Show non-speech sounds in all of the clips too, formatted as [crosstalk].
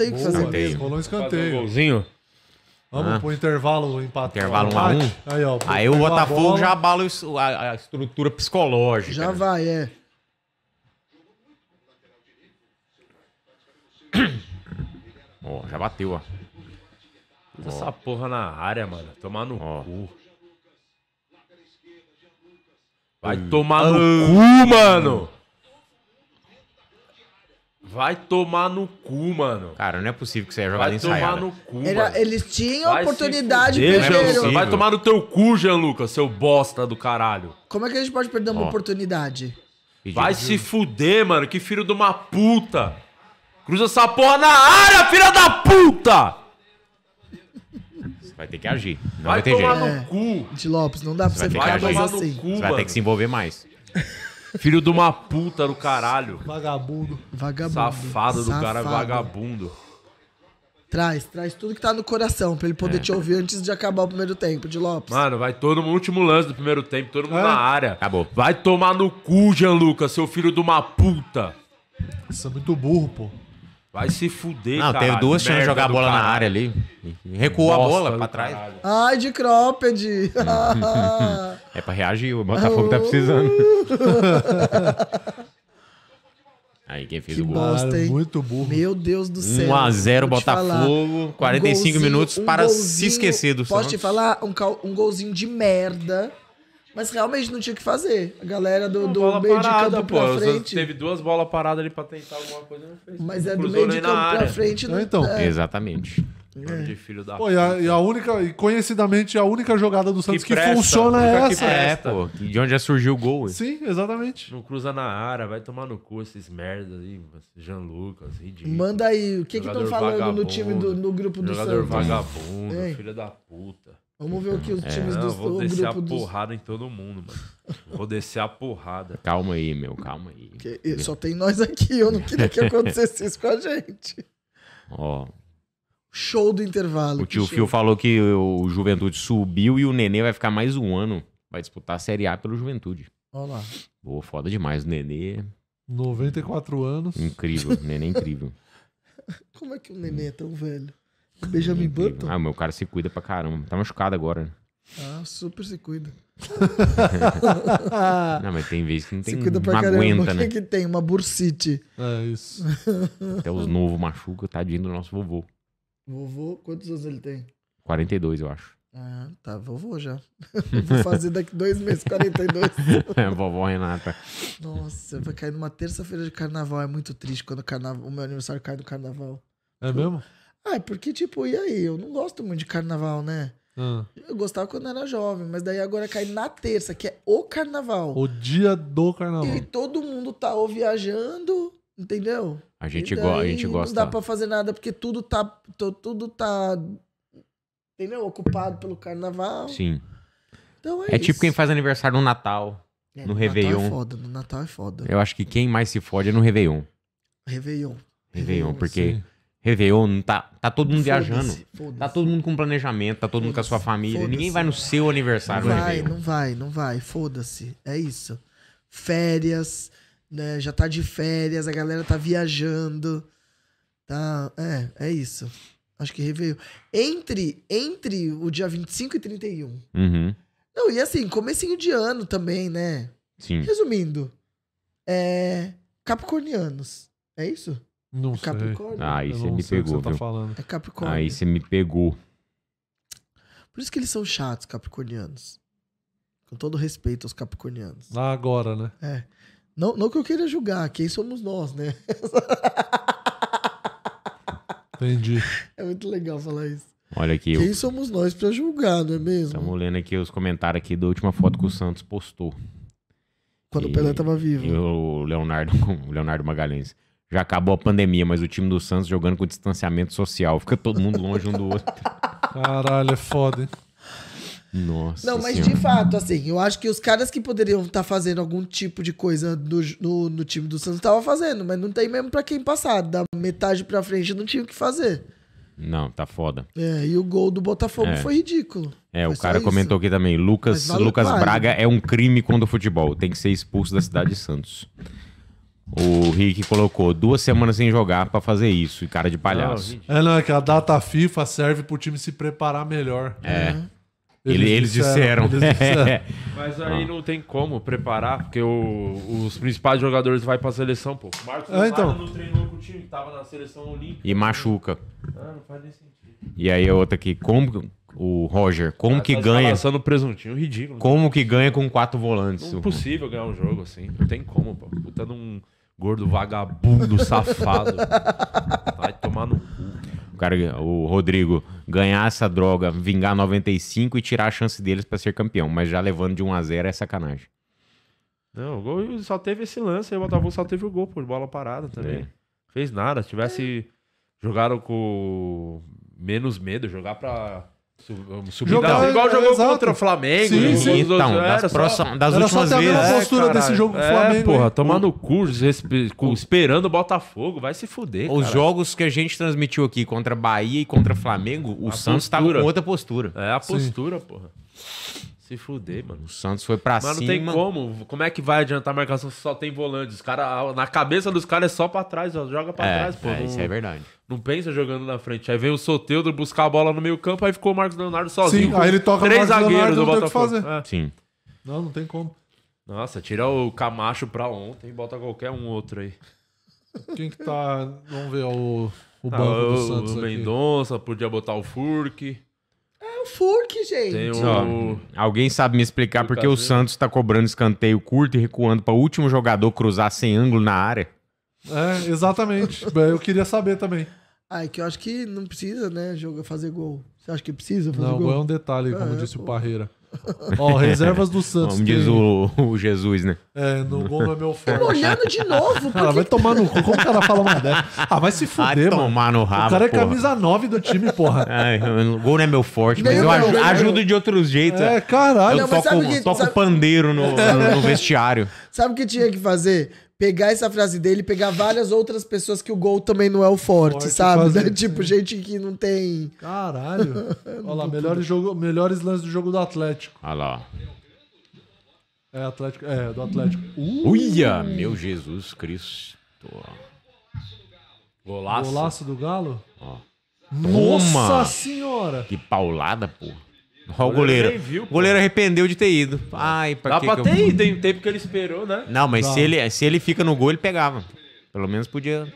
Tem que fazer mesmo. Rolou um escanteio. um golzinho. Vamos ah. pro intervalo empatado. Intervalo 1 a 1 Aí, ó, Aí o Botafogo já abala a, estrutura psicológica. Já né? vai, é. [coughs] Ó, oh, já bateu, ó. Oh. Essa porra na área, mano. Tomar no oh. cu. Vai tomar uh. no ah. cu, mano! Vai tomar no cu, mano. Cara, não é possível que você ia jogar Vai tomar no cu, Era- mano. eles tinham oportunidade, fuder, Vai tomar no teu cu, Jean Lucas, seu bosta do caralho. Como é que a gente pode perder uma Ó. oportunidade? Vai se fuder, mano. Que filho de uma puta. Cruza essa porra na área, filha da puta! Vai ter que agir. Não vai, Vai ter tomar jeito. no cu. De é. Lopes, não dá pra você ficar ficar Vai tomar no assim. cu, Você vai ter que se envolver mais. Filho de uma puta do caralho. Vagabundo. Vagabundo. Safado, do cara, vagabundo. Traz, traz tudo que tá no coração pra ele poder é. te ouvir antes de acabar o primeiro tempo de Lopes. Mano, vai todo mundo, último lance do primeiro tempo, todo mundo é. na área. Acabou. Vai tomar no cu, Jean Lucas, seu filho de uma puta. Isso é muito burro, pô. Vai se fuder, Não, cara. teve duas chances de jogar a bola na área ali. Recuou Bosta a bola pra trás. Caralho. Ai, de cropped. [laughs] é pra reagir, o Botafogo tá oh. precisando. [laughs] Aí quem fez que o gol. Bosta, hein? Muito burro. Meu Deus do céu. 1x0 Botafogo, 45 um golzinho, minutos para um golzinho, se esquecer do Posso Santos. te falar? Um, um golzinho de merda mas realmente não tinha o que fazer. A galera do, do meio parada, de campo pô, pra frente. Teve duas bolas paradas ali pra tentar alguma coisa, não fez. Mas é do meio de campo pra frente. Não, né? então. É. Exatamente. É. De filho da pô, e a, e, a, única, e conhecidamente a única jogada do Santos que, presta, que funciona é essa. É, é, pô. De onde já surgiu o gol. Sim, exatamente. Não cruza na área, vai tomar no cu esses merdas aí, Jean Lucas, ridículo. Manda aí, o que estão falando no time do no grupo do jogador Santos? Jogador vagabundo, é. filho da puta. Vamos ver o que os é, times é, não, do vou descer a porrada dos... em todo mundo, mano. Vou descer a porrada. Calma aí, meu, calma aí. só tem nós aqui, eu não queria que acontecesse isso com a gente. [laughs] Ó. Show do intervalo. O tio Fio falou que o Juventude subiu e o Nenê vai ficar mais um ano. Vai disputar a Série A pelo Juventude. Olha lá. Boa, foda demais. O Nenê. 94 é anos. Incrível, Nenê é incrível. [laughs] Como é que o Nenê é tão velho? Benjamin Button? Ah, meu cara se cuida pra caramba. Tá machucado agora, Ah, super se cuida. [laughs] não, mas tem vezes que não tem. Se cuida pra caramba. aguenta, né? O que, que tem? Uma bursite. É isso. Até os novos machucam, tadinho do nosso vovô. Vovô, quantos anos ele tem? 42, eu acho. Ah, tá, vovô já. [laughs] Vou fazer daqui dois meses 42. é, [laughs] vovó Renata. Nossa, vai cair numa terça-feira de carnaval. É muito triste quando o, carnaval, o meu aniversário cai no carnaval. É mesmo? Ah, porque, tipo, e aí? Eu não gosto muito de carnaval, né? Ah. Eu gostava quando era jovem, mas daí agora cai na terça, que é o carnaval. O dia do carnaval. E todo mundo tá ou viajando, entendeu? A gente, daí, a gente gosta. Não dá pra fazer nada, porque tudo tá. Tudo tá. Entendeu? Ocupado pelo carnaval. Sim. Então é, é tipo quem faz aniversário no Natal. É, no, no Réveillon. Natal é foda, no Natal é foda. Eu acho que quem mais se fode é no Réveillon. Réveillon. Réveillon, Réveillon porque sim. Réveillon, tá, tá todo mundo viajando. tá todo mundo com planejamento, tá todo mundo com a sua família. Ninguém vai no seu aniversário. Não vai, não vai, não vai. Foda-se. É isso. Férias, né? Já tá de férias, a galera tá viajando. Tá, é, é isso. Acho que Réveillon. Entre, entre o dia 25 e 31. Uhum. Não, e assim, comecinho de ano também, né? Sim. Resumindo, é. Capricornianos. É isso? Não é sei. Ah, aí você me pegou, você tá É Capricórnio. Ah, aí você me pegou. Por isso que eles são chatos, capricornianos. Com todo respeito aos capricornianos. Ah, agora, né? É. Não, não que eu queira julgar, quem somos nós, né? [laughs] Entendi. É muito legal falar isso. Olha aqui. Quem eu... somos nós para julgar, não é mesmo? Estamos lendo aqui os comentários aqui da última foto que o Santos postou. Quando e... o Pelé estava vivo. E o Leonardo, [laughs] o Leonardo Magalhães já acabou a pandemia, mas o time do Santos jogando com distanciamento social. Fica todo mundo longe um do outro. Caralho, é foda, Nossa. Não, mas senhora. de fato, assim, eu acho que os caras que poderiam estar tá fazendo algum tipo de coisa no, no time do Santos estavam fazendo, mas não tem mesmo para quem passar. Da metade pra frente não tinha o que fazer. Não, tá foda. É, e o gol do Botafogo é. foi ridículo. É, foi o cara comentou aqui também: Lucas, Lucas Braga é um crime contra o futebol. Tem que ser expulso da cidade de Santos. O Rick colocou duas semanas sem jogar para fazer isso, e cara de palhaço. Não, é, não, é que a data FIFA serve pro time se preparar melhor. É. Uhum. Eles, eles, disseram. disseram. Eles disseram. [laughs] Mas aí ah. não tem como preparar, porque o, os principais jogadores vai pra seleção, pô. Marcos ah, então. treinou com o time, tava na seleção olímpica. E machuca. Ah, não faz nem sentido. E aí a outra aqui, como o Roger, como ah, que tá ganha? Passando presuntinho, ridículo. Né? Como que ganha com quatro volantes? impossível é ganhar um jogo assim, não tem como, pô. Puta num... Não Gordo vagabundo, safado. Vai tomar no cu. O, cara, o Rodrigo ganhar essa droga, vingar 95 e tirar a chance deles para ser campeão. Mas já levando de 1 a 0 é sacanagem. Não, o gol só teve esse lance. Aí o Botafogo só teve o gol por bola parada também. É. Fez nada. Se tivesse jogado com menos medo, jogar pra Jogar, igual jogou exato. contra o Flamengo. Sim, sim. Então, das, era das era últimas só ter vezes. a é, postura é, desse jogo com o é, Flamengo. É, porra, tomar curso, esperando o Botafogo, vai se fuder. Os cara. jogos que a gente transmitiu aqui contra Bahia e contra Flamengo, o a Santos postura. tava com outra postura. É, a postura, sim. porra. Se fuder, mano. O Santos foi pra Mas cima. Mas não tem como. Como é que vai adiantar a marcação se só tem volante? Os cara, na cabeça dos caras é só pra trás, ó. Joga pra é, trás, pô. É, não, isso é verdade. Não pensa jogando na frente. Aí vem o Soteudo buscar a bola no meio campo, aí ficou o Marcos Leonardo sozinho. Sim, aí ele toca Três zagueiros O que É. Sim. Não, não tem como. Nossa, tira o Camacho pra ontem e bota qualquer um outro aí. Quem que tá... Vamos ver ó, o, o tá, banco ah, do Santos O Mendonça, podia botar o Furque no FURC, gente. Tem um... alguém sabe me explicar por que o Santos tá cobrando escanteio curto e recuando para o último jogador cruzar sem ângulo na área? É, exatamente. [laughs] eu queria saber também. Ah, é que eu acho que não precisa, né, jogo fazer gol. Você acha que precisa fazer não, gol? Não, é um detalhe, como é, disse pô. o Parreira. Ó, reservas do Santos. Como diz o, o Jesus, né? É, no gol não é meu forte. Olhando de novo. Cara, ah, vai tomar no cu. Como o cara fala uma dessa? Ah, vai se fuder, vai mano. no rabo, O cara é porra. camisa 9 do time, porra. É, [laughs] gol não é meu forte, mas eu é ajudo de outros jeitos. É, caralho. Eu Não, toco, que- toco sabe- pandeiro no- no vestiário. Sabe o que tinha que fazer? pegar essa frase dele e pegar várias outras pessoas que o gol também não é o forte, forte sabe? Fazer, [laughs] tipo, gente que não tem. Caralho. [laughs] Olha lá, melhores, jogo, melhores lances do jogo do Atlético. Olha lá. É, Atlético, é, do Atlético. Uh. Uia, meu Jesus Cristo. Golaço. Golaço do Galo? Ó. Nossa Toma. senhora! Que paulada, porra. Ó, o goleiro. Viu, o goleiro arrependeu de ter ido. É. Ai, pra Dá que pra que ter eu... ido, tem tempo que ele esperou, né? Não, mas se ele, se ele fica no gol, ele pegava. Pelo menos podia.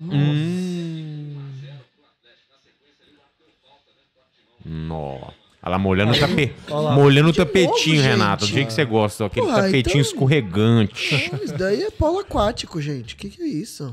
Nossa. Hum. Nossa. Ela molhando Aí, o, tape... molhando o tapetinho, Renato. Do jeito que você gosta, aquele tapetinho então... escorregante. isso daí é polo aquático, gente. O que, que é isso?